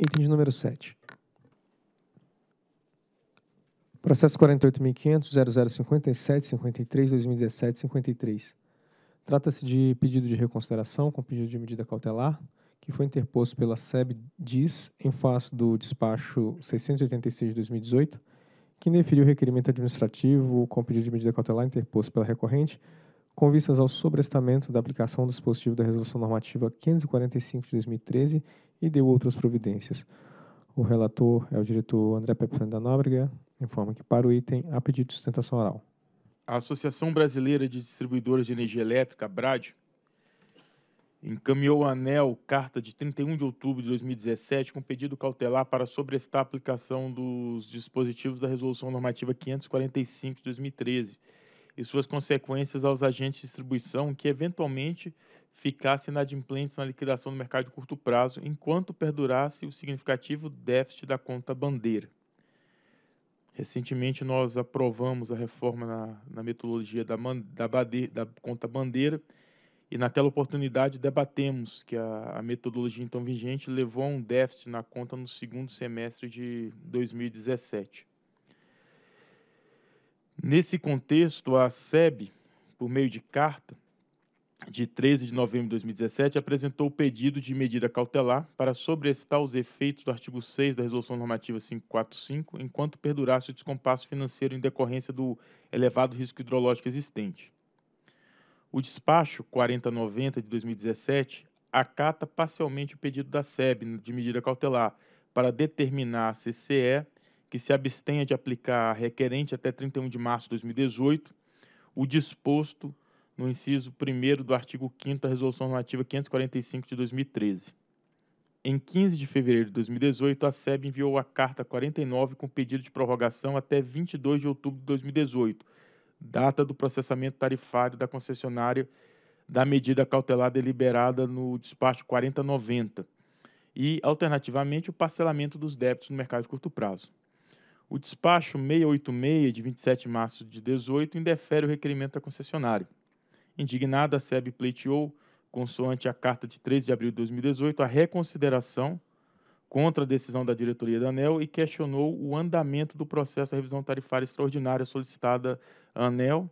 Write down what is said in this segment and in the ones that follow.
Item de número 7. Processo 48.500.0057.53.2017.53. Trata-se de pedido de reconsideração com pedido de medida cautelar, que foi interposto pela SEB DIS em face do despacho 686 de 2018, que indeferiu o requerimento administrativo com pedido de medida cautelar interposto pela recorrente, com vistas ao sobrestamento da aplicação do dispositivo da Resolução Normativa 545 de 2013 e deu outras providências. O relator é o diretor André Pepitone da Nóbrega, informa que para o item há pedido de sustentação oral. A Associação Brasileira de Distribuidores de Energia Elétrica, BRAD, encaminhou a ANEL carta de 31 de outubro de 2017 com pedido cautelar para sobrestar a aplicação dos dispositivos da Resolução Normativa 545 de 2013, e suas consequências aos agentes de distribuição que eventualmente ficassem inadimplentes na liquidação do mercado de curto prazo enquanto perdurasse o significativo déficit da conta bandeira. Recentemente nós aprovamos a reforma na, na metodologia da, da, da, conta bandeira e naquela oportunidade debatemos que a, a metodologia então vigente levou a um déficit na conta no segundo semestre de 2017. Nesse contexto, a SEB, por meio de carta de 13 de novembro de 2017, apresentou o pedido de medida cautelar para sobrestar os efeitos do artigo 6 da Resolução Normativa 545, enquanto perdurasse o descompasso financeiro em decorrência do elevado risco hidrológico existente. O despacho 4090 de 2017 acata parcialmente o pedido da SEB de medida cautelar para determinar a CCE que se abstenha de aplicar requerente até 31 de março de 2018 o disposto no inciso 1 do artigo 5 da Resolução Normativa 545 de 2013. Em 15 de fevereiro de 2018, a SEB enviou a carta 49 com pedido de prorrogação até 22 de outubro de 2018, data do processamento tarifário da concessionária da medida cautelar deliberada no despacho 4090 e, alternativamente, o parcelamento dos débitos no mercado de curto prazo. O despacho 686, de 27 de março de 18, indefere o requerimento da concessionária. Indignada, a SEB pleiteou, consoante a carta de 3 de abril de 2018, a reconsideração contra a decisão da diretoria da ANEL e questionou o andamento do processo da revisão tarifária extraordinária solicitada à ANEL.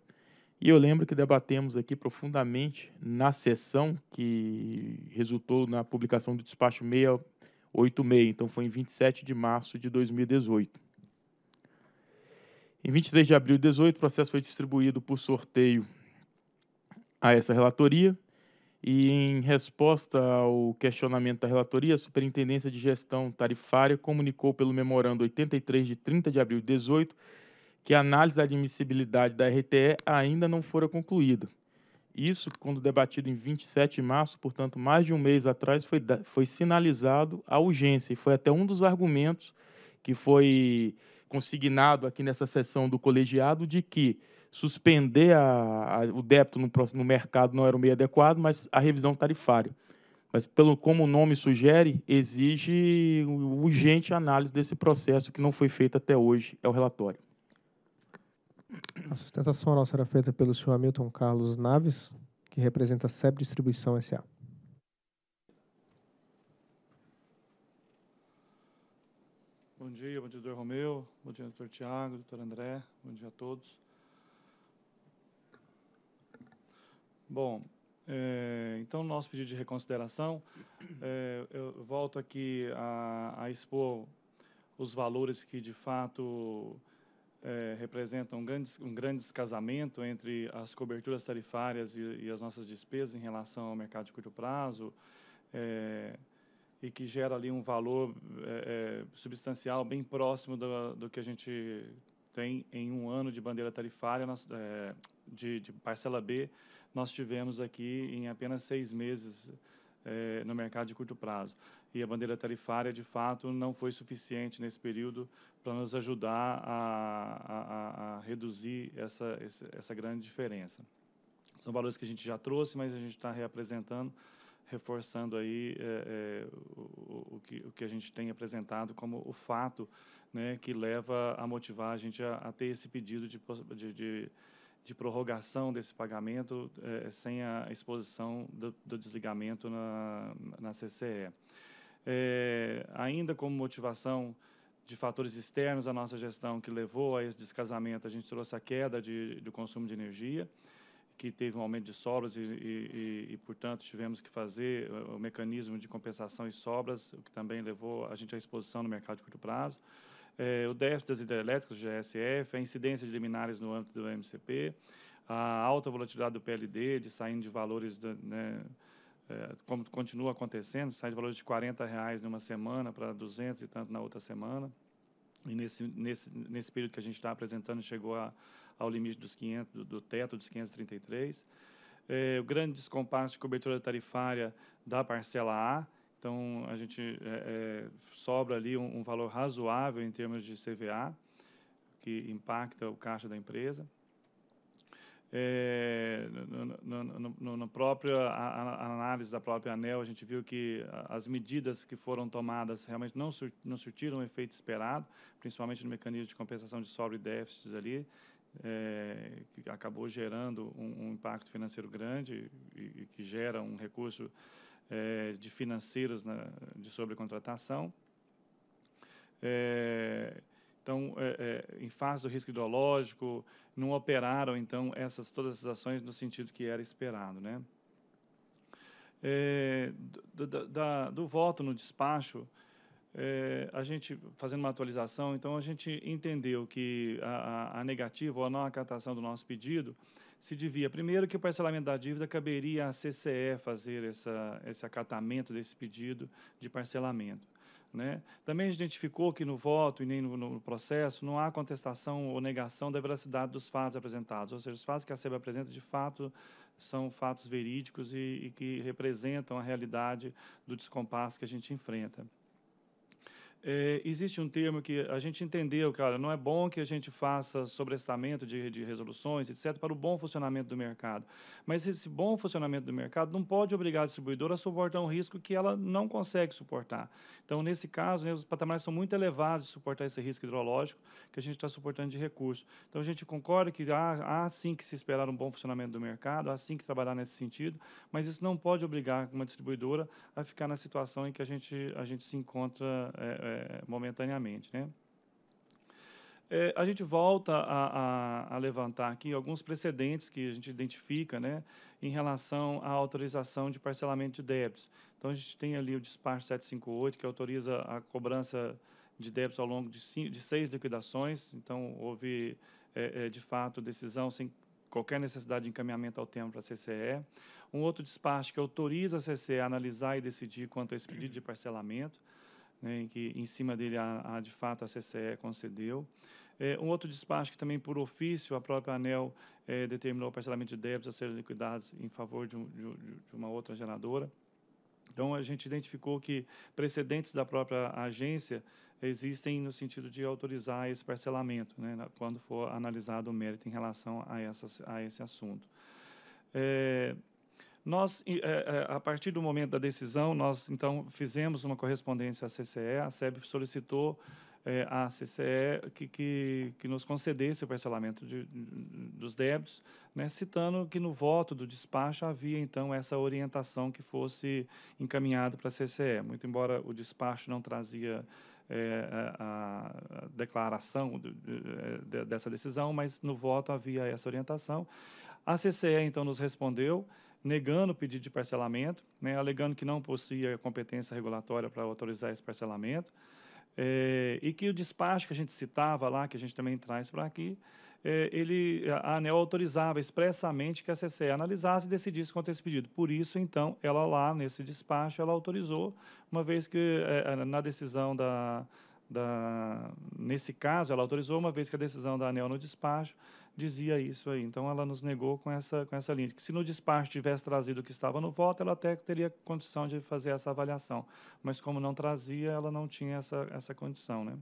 E eu lembro que debatemos aqui profundamente na sessão que resultou na publicação do despacho 686, então foi em 27 de março de 2018. Em 23 de abril de 18, o processo foi distribuído por sorteio a essa relatoria e em resposta ao questionamento da relatoria, a Superintendência de Gestão Tarifária comunicou pelo memorando 83 de 30 de abril de 18 que a análise da admissibilidade da RTE ainda não fora concluída. Isso, quando debatido em 27 de março, portanto, mais de um mês atrás, foi, foi sinalizado a urgência e foi até um dos argumentos que foi consignado aqui nessa sessão do colegiado de que suspender a, a, o débito no, no, mercado não era o meio adequado, mas a revisão tarifária. Mas, pelo como o nome sugere, exige urgente análise desse processo que não foi feito até hoje, é o relatório. A sustentação oral será feita pelo senhor Hamilton Carlos Naves, que representa a SEB Distribuição S.A. Bom dia, bom dia, doutor Romeu, bom dia, doutor Tiago, doutor André, bom dia a todos. Bom, é, então, nosso pedido de reconsideração, é, eu volto aqui a, a, expor os valores que, de fato, é, representam um grande, um grande descasamento entre as coberturas tarifárias e, e as nossas despesas em relação ao mercado de curto prazo, é, e que gera ali um valor é, é substancial bem próximo do, do, que a gente tem em um ano de bandeira tarifária nós, é, de, de, parcela B nós tivemos aqui em apenas seis meses é, no mercado de curto prazo e a bandeira tarifária de fato não foi suficiente nesse período para nos ajudar a, a, a reduzir essa, essa grande diferença são valores que a gente já trouxe mas a gente está reapresentando reforçando aí é, é, o, o, que, o que a gente tem apresentado como o fato né, que leva a motivar a gente a, a ter esse pedido de, de, de, de prorrogação desse pagamento é, sem a exposição do, do desligamento na, na CCE. É, ainda como motivação de fatores externos à nossa gestão que levou a esse descasamento, a gente trouxe a queda de, do consumo de energia, que teve um aumento de sobras e, e, e, portanto, tivemos que fazer eh, o mecanismo de compensação e sobras, o que também levou a gente à exposição no mercado de curto prazo. É, o déficit das hidrelétricas, o GSF, a incidência de liminares no âmbito do MCP, a alta volatilidade do PLD, de saindo de valores, né, é, como continua acontecendo, saindo de valores de 40 reais numa semana para 200 e tanto na outra semana e nesse, nesse, nesse período que a gente está apresentando, chegou a, ao limite dos 500, do, do teto dos 533. É, o grande descompasso de cobertura tarifária da parcela A, então a gente é, é sobra ali um, um valor razoável em termos de CVA, que impacta o caixa da empresa. É, no, no, no, no próprio a, a análise da própria ANEL, a gente viu que as medidas que foram tomadas realmente não, sur, não surtiram o efeito esperado, principalmente no mecanismo de compensação de sobredéficits déficits ali, é, que acabou gerando um, um, impacto financeiro grande e, e que gera um recurso é, de financeiros na, de sobrecontratação. É, então, é, é, em fase do risco hidrológico, não operaram, então, essas, todas essas ações no sentido que era esperado. Né? É, do, da, do, voto no despacho, é, a gente, fazendo uma atualização, então, a gente entendeu que a, a negativa ou a não acatação do nosso pedido se devia, primeiro, que o parcelamento da dívida caberia à CCE fazer essa, esse acatamento desse pedido de parcelamento. Né? Também identificou que no voto e nem no, no, processo não há contestação ou negação da veracidade dos fatos apresentados, ou seja, os fatos que a SEB apresenta de fato são fatos verídicos e, e que representam a realidade do descompasso que a gente enfrenta. É, existe um termo que a gente entendeu, cara, não é bom que a gente faça sobrestamento de, de resoluções, etc., para o bom funcionamento do mercado. Mas esse bom funcionamento do mercado não pode obrigar a distribuidora a suportar um risco que ela não consegue suportar. Então, nesse caso, né, os patamares são muito elevados de suportar esse risco hidrológico que a gente está suportando de recurso. Então, a gente concorda que há, há sim que se esperar um bom funcionamento do mercado, há sim que trabalhar nesse sentido, mas isso não pode obrigar uma distribuidora a ficar na situação em que a gente, a gente se encontra. É, é é, momentaneamente. Né? É, a gente volta a, a, a, levantar aqui alguns precedentes que a gente identifica né, em relação à autorização de parcelamento de débitos. Então, a gente tem ali o despacho 758, que autoriza a cobrança de débitos ao longo de, cinco, de seis liquidações. Então, houve, é, é, de fato, decisão sem qualquer necessidade de encaminhamento ao termo para a CCE. Um outro despacho que autoriza a CCE a analisar e decidir quanto a esse pedido de parcelamento né, em que em cima dele a, a de fato a CCE concedeu. É, um outro despacho que também por ofício a própria ANEL é, determinou o parcelamento de débitos a serem liquidados em favor de, um, de, de uma outra geradora. Então, a gente identificou que precedentes da própria agência existem no sentido de autorizar esse parcelamento, né, quando for analisado o mérito em relação a, essa, a esse assunto. É, nós, é, é, a partir do momento da decisão, nós então fizemos uma correspondência à CCE, a SEB solicitou é, à CCE que, que, que nos concedesse o parcelamento de, dos débitos, né, citando que no voto do despacho havia então essa orientação que fosse encaminhada para a CCE. Muito embora o despacho não trazia é, a, a, declaração de, de, dessa decisão, mas no voto havia essa orientação. A CCE então nos respondeu negando o pedido de parcelamento, né, alegando que não possuía competência regulatória para autorizar esse parcelamento, é, e que o despacho que a gente citava lá, que a gente também traz para aqui, é, ele, a ANEL autorizava expressamente que a CCE analisasse e decidisse quanto a esse pedido. Por isso, então, ela lá nesse despacho, ela autorizou, uma vez que é, na decisão da, da... Nesse caso, ela autorizou, uma vez que a decisão da ANEL no despacho dizia isso aí. Então ela nos negou com essa, com essa linha, que se no despacho tivesse trazido o que estava no voto, ela até teria condição de fazer essa avaliação. Mas como não trazia, ela não tinha essa, essa condição. Né?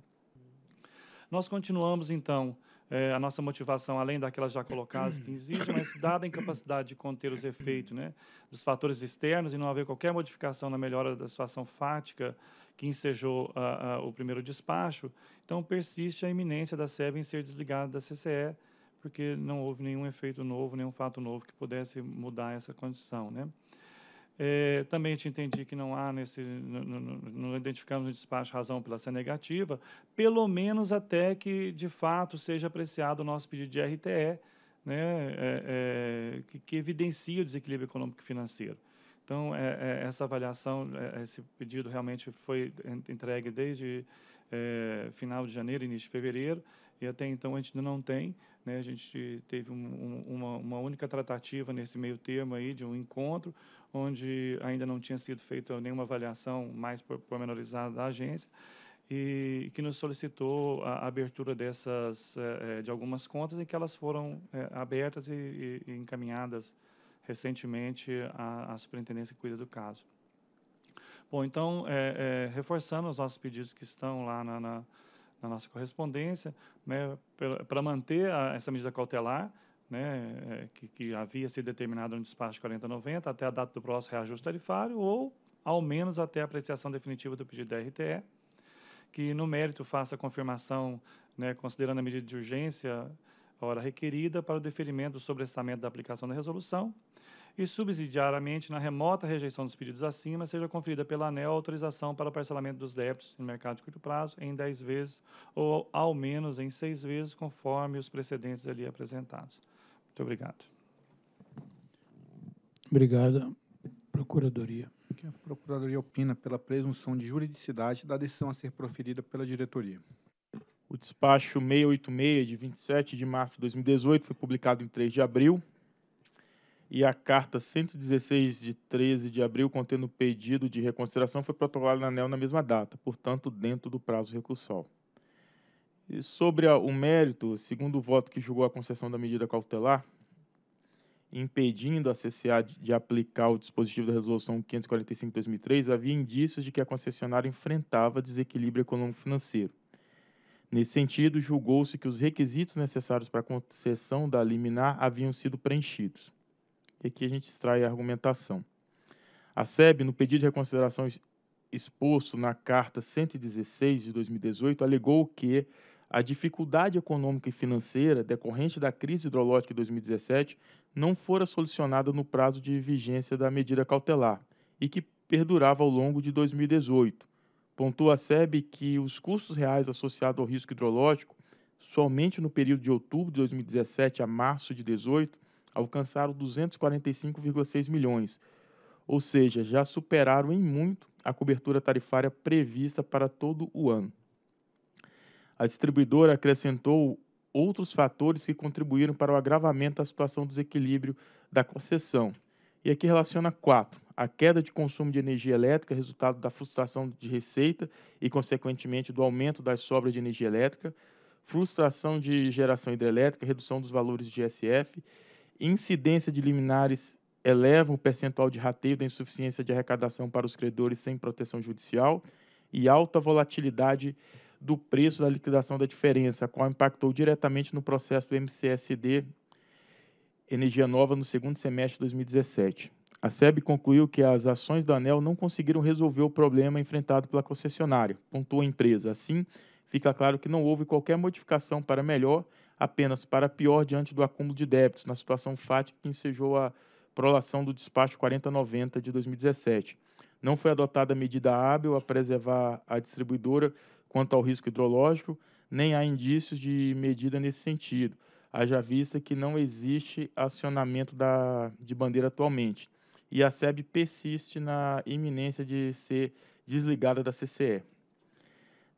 Nós continuamos, então, eh, a nossa motivação, além daquelas já colocadas que existem, mas dada a incapacidade de conter os efeitos né, dos fatores externos e não haver qualquer modificação na melhora da situação fática que ensejou o primeiro despacho, então persiste a iminência da SEB em ser desligada da CCE porque não houve nenhum efeito novo, nenhum fato novo que pudesse mudar essa condição, né? É, também te entendi que não há nesse, não identificamos no despacho razão pela ser negativa, pelo menos até que de fato seja apreciado o nosso pedido de RTE, né, é, é, que, que, evidencia o desequilíbrio econômico e financeiro. Então, é, é, essa avaliação, é, esse pedido realmente foi entregue desde final de janeiro, início de fevereiro, e até então a gente ainda não tem né? A gente teve um, um, uma, uma, única tratativa nesse meio termo aí de um encontro, onde ainda não tinha sido feita nenhuma avaliação mais pormenorizada da agência, e que nos solicitou a abertura dessas eh, eh, de algumas contas e que elas foram eh, abertas e, encaminhadas recentemente à, à superintendência que cuida do caso. Bom, então, é, é, reforçando os nossos pedidos que estão lá na, na na nossa correspondência, né, para manter a, essa medida cautelar, né, é, que, que, havia sido determinada no despacho 4090 até a data do próximo reajuste tarifário ou, ao menos, até a apreciação definitiva do pedido da RTE, que, no mérito, faça a confirmação, né, considerando a medida de urgência, a hora requerida, para o deferimento do sobrestamento da aplicação da resolução, e, subsidiariamente, na remota rejeição dos pedidos acima, seja conferida pela ANEL autorização para o parcelamento dos débitos no mercado de curto prazo em 10 vezes ou, ao menos, em 6 vezes, conforme os precedentes ali apresentados. Muito obrigado. obrigada Procuradoria. a Procuradoria opina pela presunção de juridicidade da decisão a ser proferida pela diretoria. O despacho 686, de 27 de março de 2018, foi publicado em 3 de abril e a carta 116 de 13 de abril contendo pedido de reconsideração foi protocolada na ANEL na mesma data, portanto, dentro do prazo recursal. E sobre a, o mérito, segundo o voto que julgou a concessão da medida cautelar, impedindo a CCA de, de aplicar o dispositivo da Resolução 545-2003, havia indícios de que a concessionária enfrentava desequilíbrio econômico-financeiro. Nesse sentido, julgou-se que os requisitos necessários para a concessão da liminar haviam sido preenchidos. E aqui a gente extrai a argumentação. A SEB, no pedido de reconsideração exposto na Carta 116 de 2018, alegou que a dificuldade econômica e financeira decorrente da crise hidrológica de 2017 não fora solucionada no prazo de vigência da medida cautelar e que perdurava ao longo de 2018. Pontua a SEB que os custos reais associados ao risco hidrológico, somente no período de outubro de 2017 a março de 2018, alcançaram 245,6 milhões, ou seja, já superaram em muito a cobertura tarifária prevista para todo o ano. A distribuidora acrescentou outros fatores que contribuíram para o agravamento da situação do desequilíbrio da concessão. E aqui relaciona quatro: a queda de consumo de energia elétrica, resultado da frustração de receita e, consequentemente, do aumento das sobras de energia elétrica, frustração de geração hidrelétrica, redução dos valores de SF Incidência de liminares elevam o percentual de rateio da insuficiência de arrecadação para os credores sem proteção judicial e alta volatilidade do preço da liquidação da diferença, a qual impactou diretamente no processo do MCSD Energia Nova no segundo semestre de 2017. A SEB concluiu que as ações da ANEL não conseguiram resolver o problema enfrentado pela concessionária, pontuou a empresa. Assim, fica claro que não houve qualquer modificação para melhor apenas para pior diante do acúmulo de débitos, na situação fática que ensejou a prolação do despacho 4090 de 2017. Não foi adotada medida hábil a preservar a distribuidora quanto ao risco hidrológico, nem há indícios de medida nesse sentido, haja vista que não existe acionamento da, de bandeira atualmente. E a SEB persiste na iminência de ser desligada da CCE.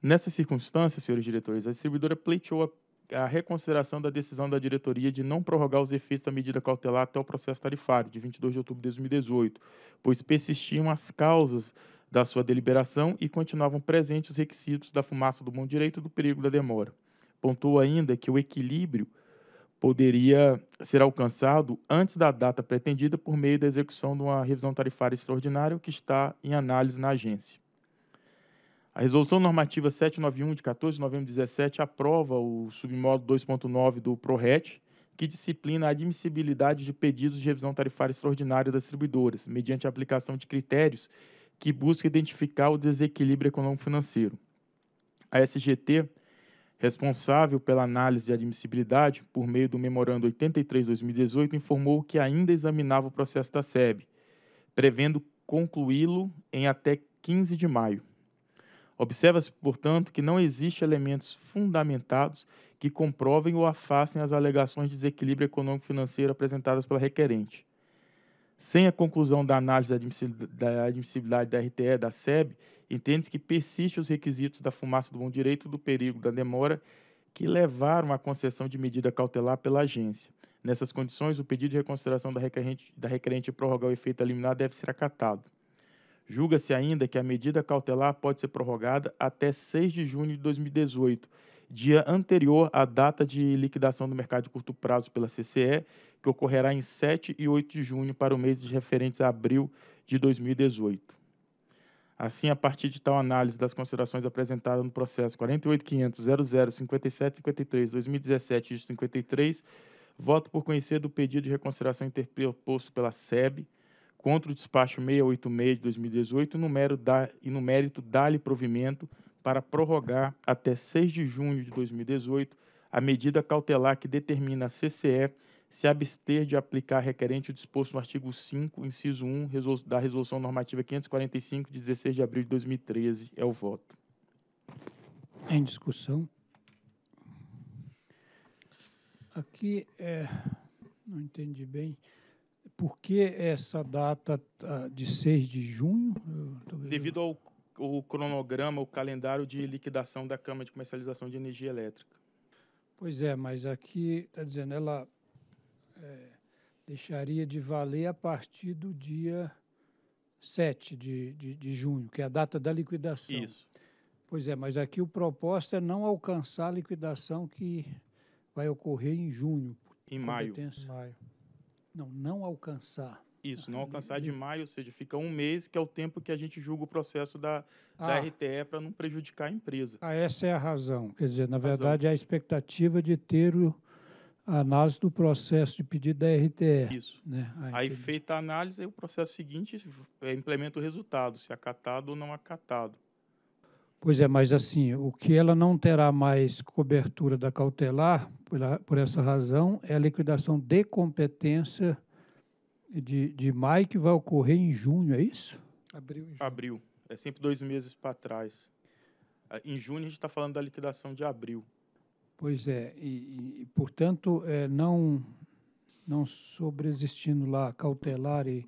Nessas circunstâncias, senhores diretores, a distribuidora pleiteou a a reconsideração da decisão da diretoria de não prorrogar os efeitos da medida cautelar até o processo tarifário, de 22 de outubro de 2018, pois persistiam as causas da sua deliberação e continuavam presentes os requisitos da fumaça do bom direito e do perigo da demora. Pontuou ainda que o equilíbrio poderia ser alcançado antes da data pretendida por meio da execução de uma revisão tarifária extraordinária que está em análise na agência. A Resolução Normativa 791, de 14 de novembro de 2017 aprova o submódulo 2.9 do PRORET, que disciplina a admissibilidade de pedidos de revisão tarifária extraordinária das distribuidoras, mediante a aplicação de critérios que busca identificar o desequilíbrio econômico-financeiro. A SGT, responsável pela análise de admissibilidade, por meio do Memorando 83-2018, informou que ainda examinava o processo da SEB, prevendo concluí-lo em até 15 de maio. Observa-se, portanto, que não existem elementos fundamentados que comprovem ou afastem as alegações de desequilíbrio econômico-financeiro apresentadas pela requerente. Sem a conclusão da análise da admissibilidade da RTE da SEB, entende-se que persistem os requisitos da fumaça do bom direito do perigo da demora que levaram à concessão de medida cautelar pela agência. Nessas condições, o pedido de reconsideração da requerente, da requerente prorrogar o efeito liminar deve ser acatado. Julga-se ainda que a medida cautelar pode ser prorrogada até 6 de junho de 2018, dia anterior à data de liquidação do mercado de curto prazo pela CCE, que ocorrerá em 7 e 8 de junho para o mês referentes a abril de 2018. Assim, a partir de tal análise das considerações apresentadas no processo 48.500.00.57.53.2017-53, voto por conhecer do pedido de reconsideração interposto pela SEB, contra o despacho 686 de 2018 no mérito e no mérito dá-lhe provimento para prorrogar até 6 de junho de 2018 a medida cautelar que determina a CCE se abster de aplicar requerente o disposto no artigo 5, inciso 1 da Resolução Normativa 545, de 16 de abril de 2013. É o voto. Em discussão. Aqui, é, não entendi bem por que essa data ah, de 6 de junho? Devido ao o cronograma, o calendário de liquidação da Câmara de Comercialização de Energia Elétrica. Pois é, mas aqui está dizendo ela é, deixaria de valer a partir do dia 7 de, de, de junho, que é a data da liquidação. Isso. Pois é, mas aqui o proposta é não alcançar a liquidação que vai ocorrer em junho. Em maio. maio. Não, não alcançar. Isso, não alcançar de maio, ou seja, fica um mês, que é o tempo que a gente julga o processo da, ah. da RTE para não prejudicar a empresa. Ah, essa é a razão. Quer dizer, na verdade, é a expectativa de ter o, a análise do processo de pedido da RTE. Isso. Né? Aí, aí feita a análise, aí o processo seguinte é, implementa o resultado, se acatado ou não acatado. Pois é, mas assim, o que ela não terá mais cobertura da cautelar, por, essa razão, é a liquidação de competência de, de maio que vai ocorrer em junho, é isso? Abril. Abril. É sempre dois meses para trás. É, em junho a gente está falando da liquidação de abril. Pois é, e, e portanto, é, não, não sobreexistindo lá cautelar, e,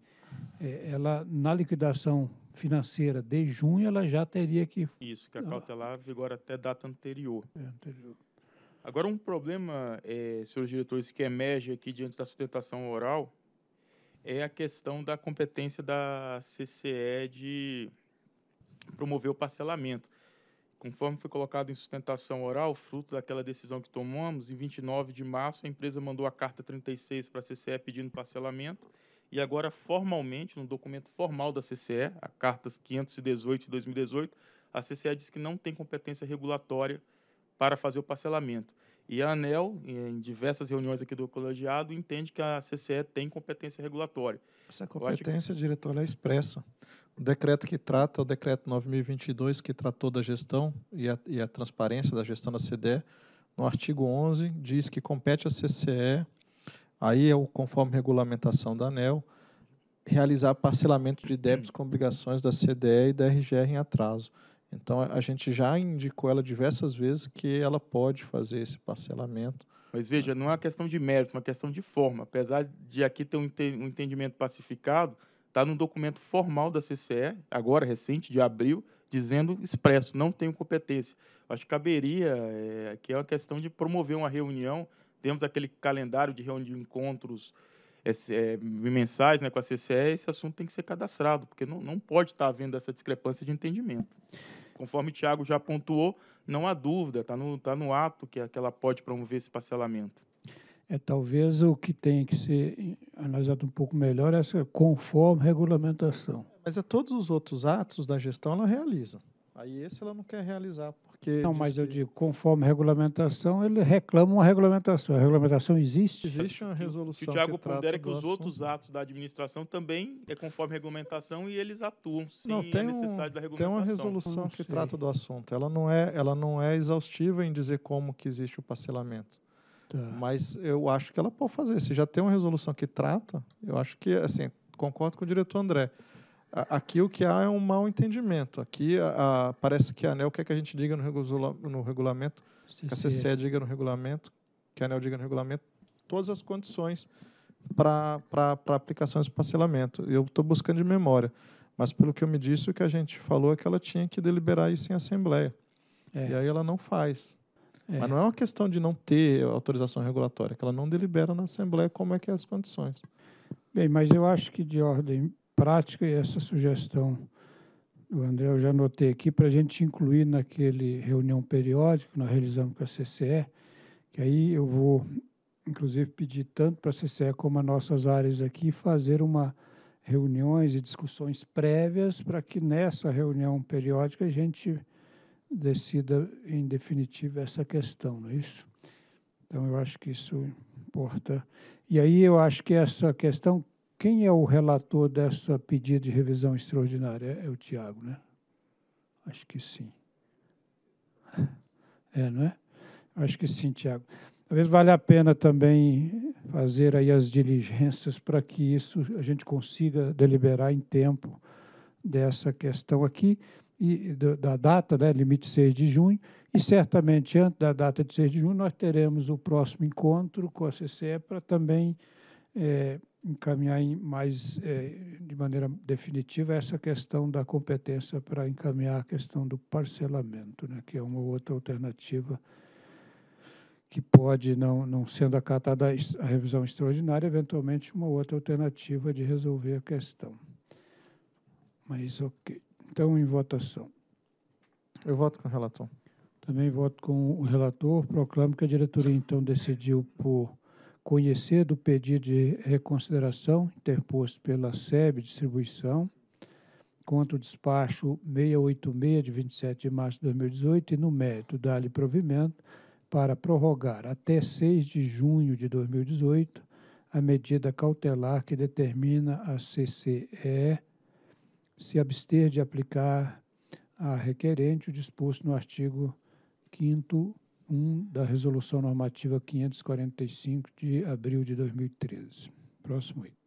é, ela, na liquidação financeira de junho, ela já teria que. Isso, que a cautelar vigora até data anterior. É, anterior. Agora, um problema, é, senhores diretores, que emerge aqui diante da sustentação oral é a questão da competência da CCE de promover o parcelamento. Conforme foi colocado em sustentação oral, fruto daquela decisão que tomamos, em 29 de março, a empresa mandou a carta 36 para a CCE pedindo parcelamento e agora formalmente, no documento formal da CCE, a Cartas 518 de 2018, a CCE diz que não tem competência regulatória para fazer o parcelamento. E a ANEL, em diversas reuniões aqui do colegiado, entende que a CCE tem competência regulatória. Essa competência, que... diretor, é expressa. O decreto que trata, é o decreto 9022, que tratou da gestão e a, e a transparência da gestão da CDE, no artigo 11, diz que compete à CCE Aí, eu, é conforme regulamentação da ANEL, realizar parcelamento de débitos com obrigações da CDE e da RGR em atraso. Então, a gente já indicou ela diversas vezes que ela pode fazer esse parcelamento. Mas veja, não é uma questão de mérito, é uma questão de forma. Apesar de aqui ter um entendimento pacificado, está num documento formal da CCE, agora recente, de abril, dizendo expresso, não tenho competência. Acho que caberia, é, que é uma questão de promover uma reunião temos aquele calendário de reunião de encontros é, mensais né, com a CCE, esse assunto tem que ser cadastrado, porque não, não pode estar havendo essa discrepância de entendimento. Conforme o Tiago já pontuou, não há dúvida, está no, tá no ato que, que ela pode promover esse parcelamento. É, talvez o que tenha que ser analisado um pouco melhor é essa conforme regulamentação. Mas a todos os outros atos da gestão ela realiza. Aí esse ela não quer realizar, porque... Não, mas eu que... digo, conforme regulamentação, ele reclama uma regulamentação. A regulamentação existe? Existe uma resolução. O que o Tiago é que os outros atos da administração também é conforme regulamentação e eles atuam sem não, tem a necessidade um, da regulamentação. Tem uma resolução que trata do assunto. Ela não, é, ela não é exaustiva em dizer como que existe o parcelamento. Tá. Mas eu acho que ela pode fazer. Se já tem uma resolução que trata, eu acho que, assim, concordo com o diretor André, Aqui o que há é um mau entendimento. Aqui a, a, parece que a ANEL quer que a gente diga no, regula, no regulamento, que a CCE diga no regulamento, que a ANEL diga no regulamento, todas as condições para aplicações de parcelamento. Eu estou buscando de memória. Mas, pelo que eu me disse, o que a gente falou é que ela tinha que deliberar isso em assembleia. É. E aí ela não faz. É. Mas não é uma questão de não ter autorização regulatória, é que ela não delibera na Assembleia como é que é as condições. Bem, mas eu acho que de ordem prática e essa sugestão do André eu já anotei aqui para a gente incluir naquele reunião periódica que nós realizamos com a CCE, que aí eu vou, inclusive, pedir tanto para a CCE como as nossas áreas aqui fazer uma reuniões e discussões prévias para que nessa reunião periódica a gente decida em definitiva essa questão, não é isso? Então eu acho que isso importa. E aí eu acho que essa questão quem é o relator dessa pedida de revisão extraordinária? É, é o Tiago, né? Acho que sim. É, não é? Acho que sim, Tiago. Talvez valha a pena também fazer aí as diligências para que isso a gente consiga deliberar em tempo dessa questão aqui e da data, né, limite 6 de junho, e certamente antes da data de 6 de junho nós teremos o próximo encontro com a CCE para também é, encaminhar mais é, de maneira definitiva essa questão da competência para encaminhar a questão do parcelamento, né, que é uma outra alternativa que pode, não, não sendo acatada a revisão extraordinária, eventualmente uma outra alternativa de resolver a questão. Mas ok. Então, em votação. Eu voto com o relator. Também voto com o relator. Proclamo que a diretoria, então, decidiu por conhecer do pedido de reconsideração interposto pela SEB Distribuição contra o despacho 686 de 27 de março de 2018 e no mérito dar-lhe provimento para prorrogar até 6 de junho de 2018 a medida cautelar que determina a CCE se abster de aplicar a requerente o disposto no artigo 5 1 da Resolução Normativa 545 de abril de 2013. Próximo item.